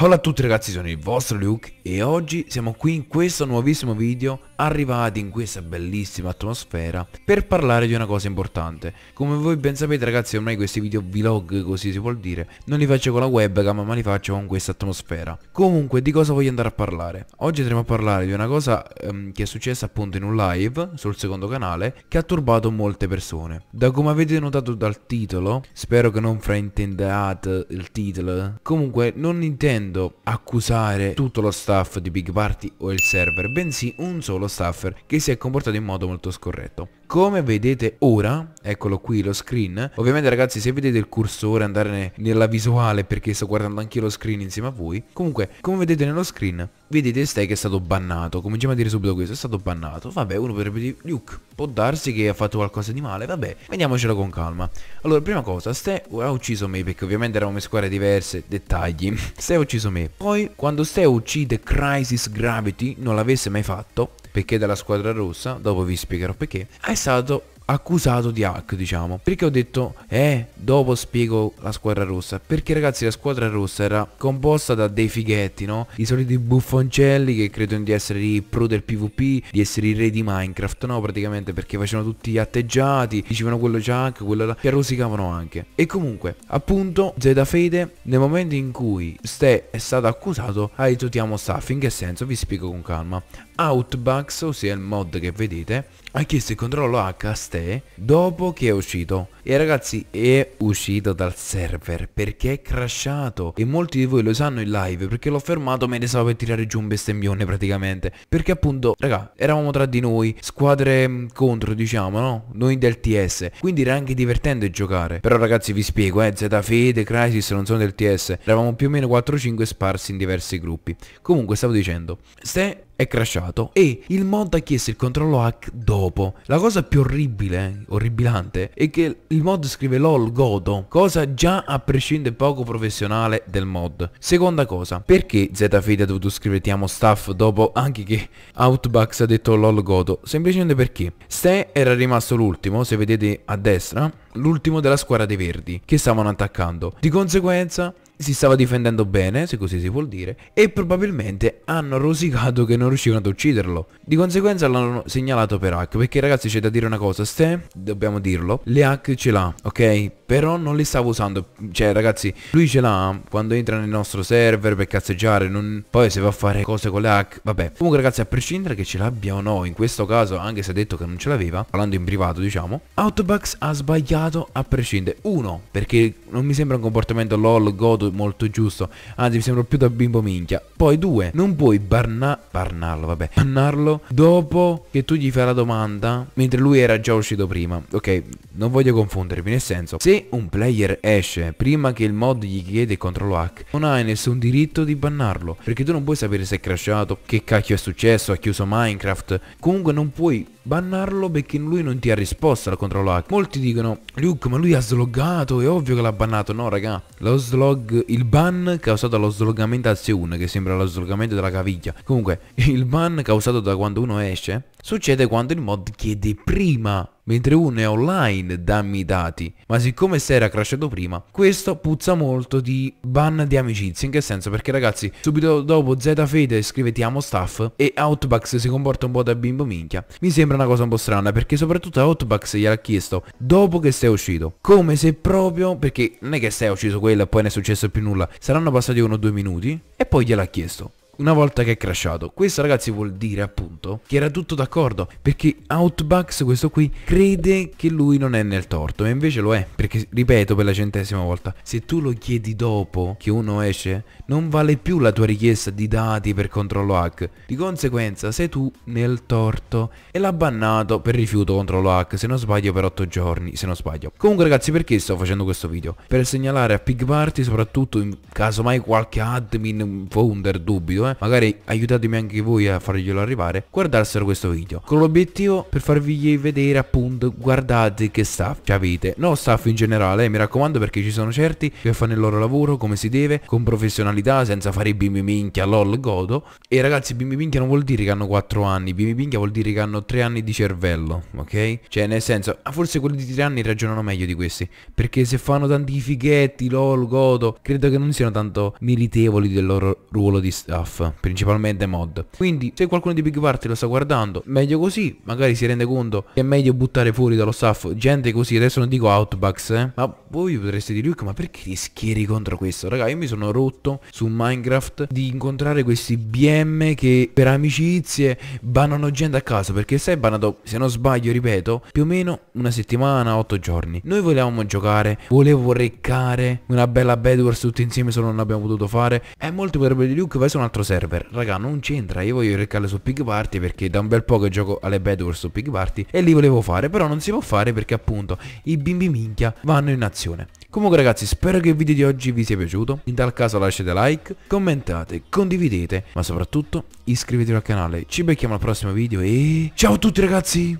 Ciao a tutti ragazzi, sono il vostro Luke e oggi siamo qui in questo nuovissimo video arrivati in questa bellissima atmosfera per parlare di una cosa importante. Come voi ben sapete ragazzi ormai questi video vlog così si vuol dire, non li faccio con la webcam ma li faccio con questa atmosfera. Comunque di cosa voglio andare a parlare? Oggi andremo a parlare di una cosa ehm, che è successa appunto in un live sul secondo canale che ha turbato molte persone. Da come avete notato dal titolo, spero che non fraintendiate il titolo, comunque non intendo accusare tutto lo staff di Big Party o il server, bensì un solo lo staffer che si è comportato in modo molto scorretto. Come vedete ora, eccolo qui lo screen, ovviamente ragazzi se vedete il cursore andare nella visuale perché sto guardando anche io lo screen insieme a voi, comunque come vedete nello screen vedete Stay che è stato bannato, cominciamo a dire subito questo, è stato bannato, vabbè uno potrebbe dire Luke, può darsi che ha fatto qualcosa di male, vabbè, vediamocelo con calma. Allora prima cosa, Ste ha ucciso me perché ovviamente eravamo in squadre diverse, dettagli, Ste ha ucciso me, poi quando Ste uccide Crisis Gravity, non l'avesse mai fatto, perché dalla squadra rossa, dopo vi spiegherò perché, è stato accusato di hack diciamo perché ho detto eh dopo spiego la squadra rossa perché ragazzi la squadra rossa era composta da dei fighetti no i soliti buffoncelli che credono di essere i pro del pvp di essere i re di minecraft no praticamente perché facevano tutti gli atteggiati dicevano quello c'è anche quello là che rosicavano anche e comunque appunto Zeta Fede nel momento in cui Ste è stato accusato ha detto ti amo staff in che senso vi spiego con calma outbox ossia il mod che vedete ha chiesto il controllo H a Ste te dopo che è uscito. E ragazzi è uscito dal server perché è crashato e molti di voi lo sanno in live perché l'ho fermato me ne stavo per tirare giù un bestemmione praticamente. Perché appunto, raga, eravamo tra di noi, squadre mm, contro diciamo, no? Noi del TS. Quindi era anche divertente giocare. Però ragazzi vi spiego, eh, Zfede, Crisis non sono del TS. Eravamo più o meno 4-5 sparsi in diversi gruppi. Comunque stavo dicendo, se è crashato e il mod ha chiesto il controllo hack dopo. La cosa più orribile, orribilante, è che il mod scrive lol godo, cosa già a prescindere poco professionale del mod. Seconda cosa, perché ZFeed ha dovuto scrivere ti amo staff dopo anche che Outbox ha detto lol godo? Semplicemente perché Ste era rimasto l'ultimo, se vedete a destra, l'ultimo della squadra dei verdi che stavano attaccando. Di conseguenza si stava difendendo bene, se così si vuol dire, e probabilmente hanno rosicato che non riuscivano ad ucciderlo. Di conseguenza l'hanno segnalato per hack, perché ragazzi c'è da dire una cosa, Ste, dobbiamo dirlo, le hack ce l'ha, ok? Però non li stavo usando Cioè ragazzi Lui ce l'ha Quando entra nel nostro server Per cazzeggiare non... Poi se va a fare cose con le hack Vabbè Comunque ragazzi a prescindere che ce l'abbia o no In questo caso Anche se ha detto che non ce l'aveva Parlando in privato diciamo Outbox ha sbagliato A prescindere Uno Perché non mi sembra un comportamento lol godo molto giusto Anzi mi sembra più da bimbo minchia Poi due Non puoi barna... Barnarlo vabbè Barnarlo Dopo che tu gli fai la domanda Mentre lui era già uscito prima Ok Non voglio confondermi Nel senso Se un player esce prima che il mod gli chiede il controllo H, non hai nessun diritto di bannarlo, perché tu non puoi sapere se è crashato, che cacchio è successo, ha chiuso Minecraft, comunque non puoi bannarlo perché lui non ti ha risposto al controllo H. Molti dicono, Luke ma lui ha sloggato, è ovvio che l'ha bannato. No raga, lo slog, il ban causato dallo sloggamento al C1, che sembra lo sloggamento della caviglia. Comunque, il ban causato da quando uno esce, succede quando il mod chiede prima mentre uno è online dammi i dati, ma siccome si era crashato prima, questo puzza molto di ban di amicizia, in che senso? Perché ragazzi, subito dopo Z Fede scrive ti amo staff e Outback si comporta un po' da bimbo minchia, mi sembra una cosa un po' strana perché soprattutto a Hotbox gliel'ha chiesto dopo che sei uscito. Come se proprio, perché non è che sei ucciso quello e poi non è successo più nulla, saranno passati uno o due minuti e poi gliel'ha chiesto una volta che è crashato. Questo ragazzi vuol dire appunto che era tutto d'accordo perché Outbucks questo qui crede che lui non è nel torto e invece lo è perché ripeto per la centesima volta se tu lo chiedi dopo che uno esce non vale più la tua richiesta di dati per controllo hack di conseguenza sei tu nel torto e l'ha bannato per rifiuto controllo hack se non sbaglio per 8 giorni se non sbaglio comunque ragazzi perché sto facendo questo video per segnalare a Pig Party soprattutto in caso mai qualche admin founder dubito eh, magari aiutatemi anche voi a farglielo arrivare, guardarselo questo video. Con l'obiettivo per farvi vedere appunto, guardate che staff ci avete. No staff in generale, eh, mi raccomando perché ci sono certi che fanno il loro lavoro come si deve, con professionalità, senza fare i bimbi minchia, lol, godo. E ragazzi, bimbi minchia non vuol dire che hanno 4 anni, bimbi minchia vuol dire che hanno 3 anni di cervello, ok? Cioè nel senso, ah, forse quelli di 3 anni ragionano meglio di questi, perché se fanno tanti fighetti, lol, godo, credo che non siano tanto meritevoli del loro ruolo di staff principalmente mod. Quindi se qualcuno di Big Party lo sta guardando, meglio così, magari si rende conto che è meglio buttare fuori dallo staff gente così, adesso non dico outbacks, eh, ma voi potreste dire, ma perché ti schieri contro questo? Raga, io mi sono rotto su Minecraft di incontrare questi BM che per amicizie banano gente a casa, perché sei banato, se non sbaglio, ripeto, più o meno una settimana, otto giorni. Noi volevamo giocare, volevo reccare una bella Bedwars tutti insieme, solo non abbiamo potuto fare. È molto potrebbero dire, Luke, vai su un altro server Raga non c'entra Io voglio recarle su Pig Party Perché da un bel po' che gioco alle Bad Wars su Pig Party E li volevo fare Però non si può fare perché appunto I bimbi minchia vanno in azione Comunque ragazzi spero che il video di oggi vi sia piaciuto In tal caso lasciate like Commentate Condividete Ma soprattutto iscrivetevi al canale Ci becchiamo al prossimo video e... Ciao a tutti ragazzi